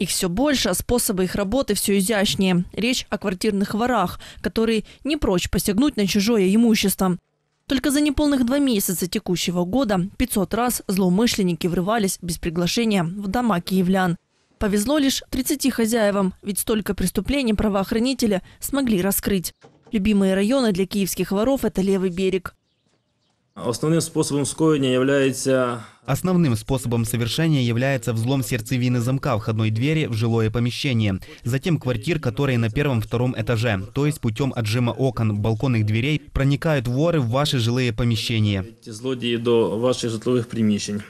Их все больше, а способы их работы все изящнее. Речь о квартирных ворах, которые не прочь посягнуть на чужое имущество. Только за неполных два месяца текущего года 500 раз злоумышленники врывались без приглашения в дома киевлян. Повезло лишь 30 хозяевам, ведь столько преступлений правоохранители смогли раскрыть. Любимые районы для киевских воров – это левый берег. Основным способом скоения является... Основным способом совершения является взлом сердцевины замка входной двери в жилое помещение, затем квартир, которые на первом-втором этаже, то есть путем отжима окон, балконных дверей, проникают воры в ваши жилые помещения. Злодеи до ваших житловых помещений.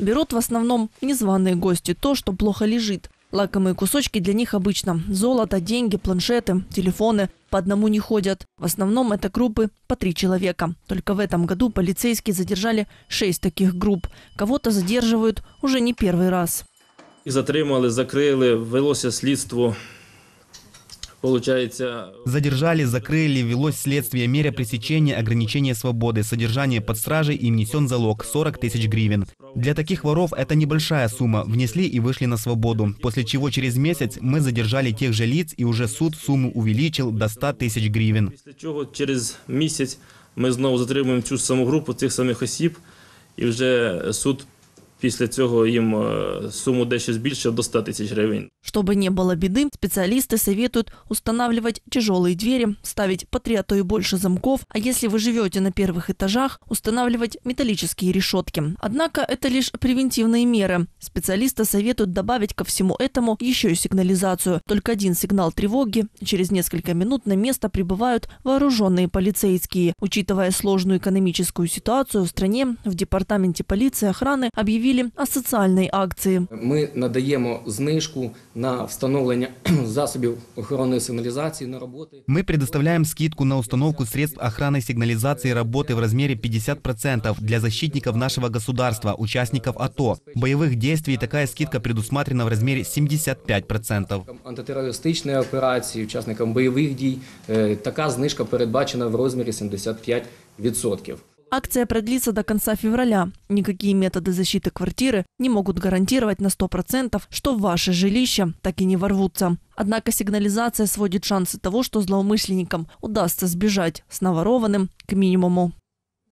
Берут в основном незваные гости, то, что плохо лежит. Лакомые кусочки для них обычно – золото, деньги, планшеты, телефоны. По одному не ходят. В основном это группы по три человека. Только в этом году полицейские задержали шесть таких групп. Кого-то задерживают уже не первый раз. І затримали, закрили, велося слідство Получается... Задержали, закрыли, велось следствие, мера пресечения, ограничение свободы, содержание под стражей и внесен залог 40 тысяч гривен. Для таких воров это небольшая сумма, внесли и вышли на свободу, после чего через месяц мы задержали тех же лиц и уже суд сумму увеличил до 100 тысяч гривен. После чего через месяц мы снова затримуємо цю саму групу, тех самих осип и уже суд Після цього їм суму дещо збільшив до 100 тысяч гривен. Чтобы не было беды, специалисты советуют устанавливать тяжелые двери, ставить по три, а то и больше замков, а если вы живете на первых этажах, устанавливать металлические решетки. Однако это лишь превентивные меры. Специалисты советуют добавить ко всему этому еще и сигнализацию. Только один сигнал тревоги. Через несколько минут на место прибывают вооруженные полицейские. Учитывая сложную экономическую ситуацию в стране, в департаменте полиции охраны объявили автомобілі, а соціальної акції. Ми надаємо знижку на установление засобів охорони сигнализации на работы. Мы предоставляем скидку на установку средств охраны сигнализации работы в размере 50% для защитников нашего государства, участников АТО. Боевых действий такая скидка предусмотрена в размере 75%. Антитеррористичные операции, участникам боевых действий э, такая знижка предусмотрена в размере 75%. Акция продлится до конца февраля. Никакие методы защиты квартиры не могут гарантировать на 100%, что в ваше жилище так и не ворвутся. Однако сигнализация сводит шансы того, что злоумышленникам удастся сбежать с наворованным к минимуму.